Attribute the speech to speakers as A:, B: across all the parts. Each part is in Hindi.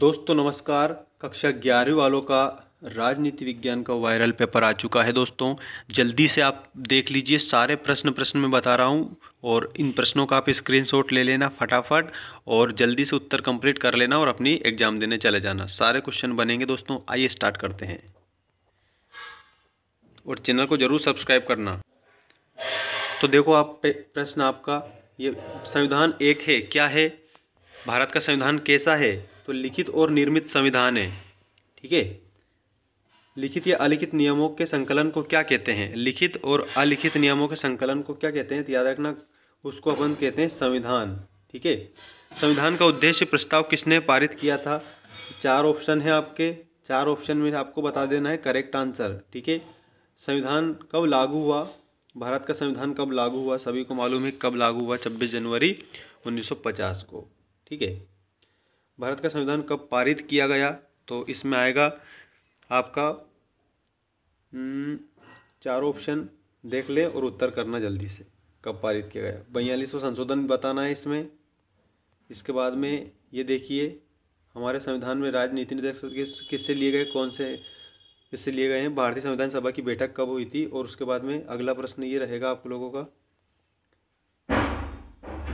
A: दोस्तों नमस्कार कक्षा ग्यारहवीं वालों का राजनीति विज्ञान का वायरल पेपर आ चुका है दोस्तों जल्दी से आप देख लीजिए सारे प्रश्न प्रश्न में बता रहा हूँ और इन प्रश्नों का आप स्क्रीनशॉट ले लेना फटाफट और जल्दी से उत्तर कंप्लीट कर लेना और अपनी एग्ज़ाम देने चले जाना सारे क्वेश्चन बनेंगे दोस्तों आइए स्टार्ट करते हैं और चैनल को ज़रूर सब्सक्राइब करना तो देखो आप प्रश्न आपका ये संविधान एक है क्या है भारत का संविधान कैसा है तो लिखित और निर्मित संविधान है ठीक है लिखित या अलिखित नियमों के संकलन को क्या कहते हैं लिखित और अलिखित नियमों के संकलन को क्या कहते हैं तो याद रखना उसको अपन कहते हैं संविधान ठीक है संविधान का उद्देश्य प्रस्ताव किसने पारित किया था चार ऑप्शन है आपके चार ऑप्शन में आपको बता देना है करेक्ट आंसर ठीक है संविधान कब लागू हुआ भारत का संविधान कब लागू हुआ सभी को मालूम है कब लागू हुआ छब्बीस जनवरी 1950 को ठीक है भारत का संविधान कब पारित किया गया तो इसमें आएगा आपका हम्म, चार ऑप्शन देख ले और उत्तर करना जल्दी से कब पारित किया गया बयालीसवा संशोधन बताना है इसमें इसके बाद में ये देखिए हमारे संविधान में राजनीति निर्देश किस किससे लिए गए कौन से इससे लिए गए हैं भारतीय संविधान सभा की बैठक कब हुई थी और उसके बाद में अगला प्रश्न ये रहेगा आप लोगों का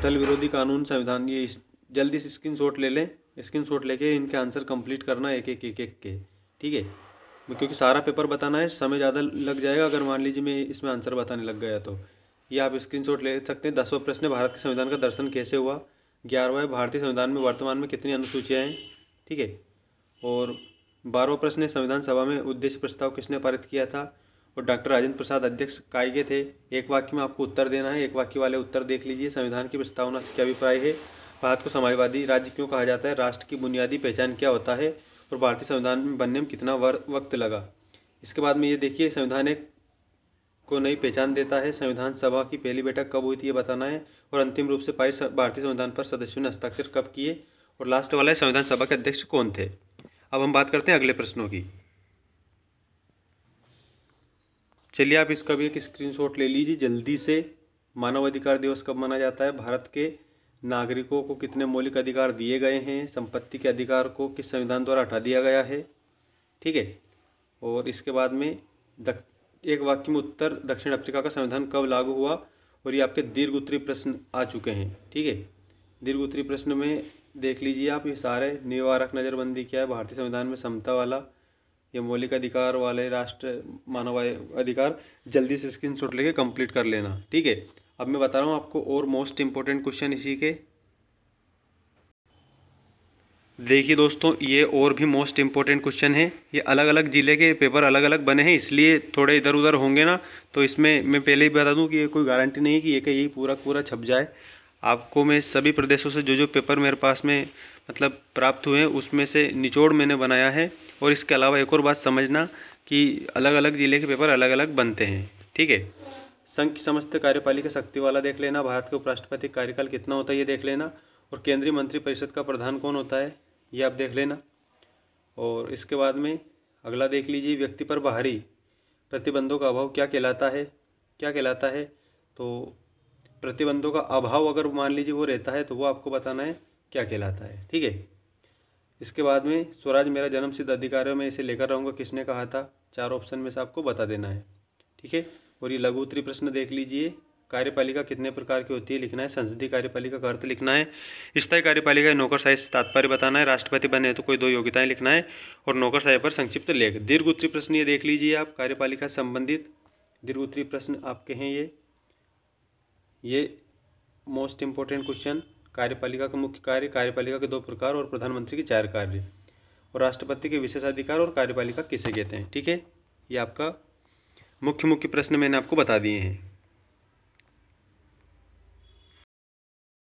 A: दल विरोधी कानून संविधान ये इस जल्दी से स्क्रीन शॉट ले लें स्क्रीन शॉट लेके इनके आंसर कंप्लीट करना एक एक एक एक के ठीक है क्योंकि सारा पेपर बताना है समय ज़्यादा लग जाएगा अगर मान लीजिए मैं इसमें आंसर बताने लग गया तो ये आप स्क्रीन शॉट ले सकते हैं दसवा प्रश्न है भारत के संविधान का दर्शन कैसे हुआ ग्यारहवा है भारतीय संविधान में वर्तमान में कितनी अनुसूचियाँ हैं ठीक है और बारहवा प्रश्न है संविधान सभा में उद्देश्य प्रस्ताव किसने पारित किया था और डॉक्टर राजेंद्र प्रसाद अध्यक्ष काय के थे एक वाक्य में आपको उत्तर देना है एक वाक्य वाले उत्तर देख लीजिए संविधान की प्रस्तावना से क्या अभिप्राय है भारत को समाजवादी राज्य क्यों कहा जाता है राष्ट्र की बुनियादी पहचान क्या होता है और भारतीय संविधान में बनने में कितना वक्त लगा इसके बाद में ये देखिए संविधान एक को नई पहचान देता है संविधान सभा की पहली बैठक कब हुई थी ये बताना है और अंतिम रूप से पारित भारतीय संविधान पर सदस्यों ने हस्ताक्षर कब किए और लास्ट वाला है संविधान सभा के अध्यक्ष कौन थे अब हम बात करते हैं अगले प्रश्नों की चलिए आप इसका भी एक स्क्रीनशॉट ले लीजिए जल्दी से मानवाधिकार दिवस कब मनाया जाता है भारत के नागरिकों को कितने मौलिक अधिकार दिए गए हैं संपत्ति के अधिकार को किस संविधान द्वारा हटा दिया गया है ठीक है और इसके बाद में दक, एक वाक्य में उत्तर दक्षिण अफ्रीका का संविधान कब लागू हुआ और ये आपके दीर्घ उत्तरी प्रश्न आ चुके हैं ठीक है दीर्घ उत्तरी प्रश्न में देख लीजिए आप ये सारे निवारक नज़रबंदी क्या है भारतीय संविधान में समता वाला ये मौलिक अधिकार वाले राष्ट्र मानव अधिकार जल्दी से स्क्रीन लेके कंप्लीट कर लेना ठीक है अब मैं बता रहा हूँ आपको और मोस्ट इम्पोर्टेंट क्वेश्चन इसी के देखिए दोस्तों ये और भी मोस्ट इम्पोर्टेंट क्वेश्चन है ये अलग अलग ज़िले के पेपर अलग अलग बने हैं इसलिए थोड़े इधर उधर होंगे ना तो इसमें मैं पहले ही बता दूं कि ये कोई गारंटी नहीं कि ये कहीं पूरा पूरा छप जाए आपको मैं सभी प्रदेशों से जो जो पेपर मेरे पास में मतलब प्राप्त हुए हैं उसमें से निचोड़ मैंने बनाया है और इसके अलावा एक और बात समझना कि अलग अलग ज़िले के पेपर अलग अलग बनते हैं ठीक है संघ की समस्त कार्यपालिका शक्ति वाला देख लेना भारत के उपराष्ट्रपति कार्यकाल कितना होता है ये देख लेना और केंद्रीय मंत्री परिषद का प्रधान कौन होता है ये आप देख लेना और इसके बाद में अगला देख लीजिए व्यक्ति पर बाहरी प्रतिबंधों का अभाव क्या कहलाता है क्या कहलाता है तो प्रतिबंधों का अभाव अगर मान लीजिए वो रहता है तो वो आपको बताना है क्या कहलाता है ठीक है इसके बाद में स्वराज मेरा जन्म सिद्ध अधिकारों में इसे लेकर रहूँगा किसने कहा था चार ऑप्शन में से आपको बता देना है ठीक है और ये लघु उत्तरी प्रश्न देख लीजिए कार्यपालिका कितने प्रकार की होती है लिखना है संसदीय कार्यपालिका का अर्थ लिखना है स्थायी कार्यपालिका नौकरशाही से तात्पर्य बताना है राष्ट्रपति बने तो कोई दो योग्यताएं लिखना है और नौकरशाही पर संक्षिप्त लेख दीर्घ उत्तरी प्रश्न ये देख लीजिए आप कार्यपालिका संबंधित दीर्घ उत्तरी प्रश्न आपके हैं ये ये मोस्ट इंपॉर्टेंट क्वेश्चन कार्यपालिका का मुख्य कार्य कार्यपालिका के दो प्रकार और प्रधानमंत्री के चार कार्य और राष्ट्रपति के विशेषाधिकार और कार्यपालिका किसे कहते हैं ठीक है ये आपका मुख्य मुख्य प्रश्न मैंने आपको बता दिए हैं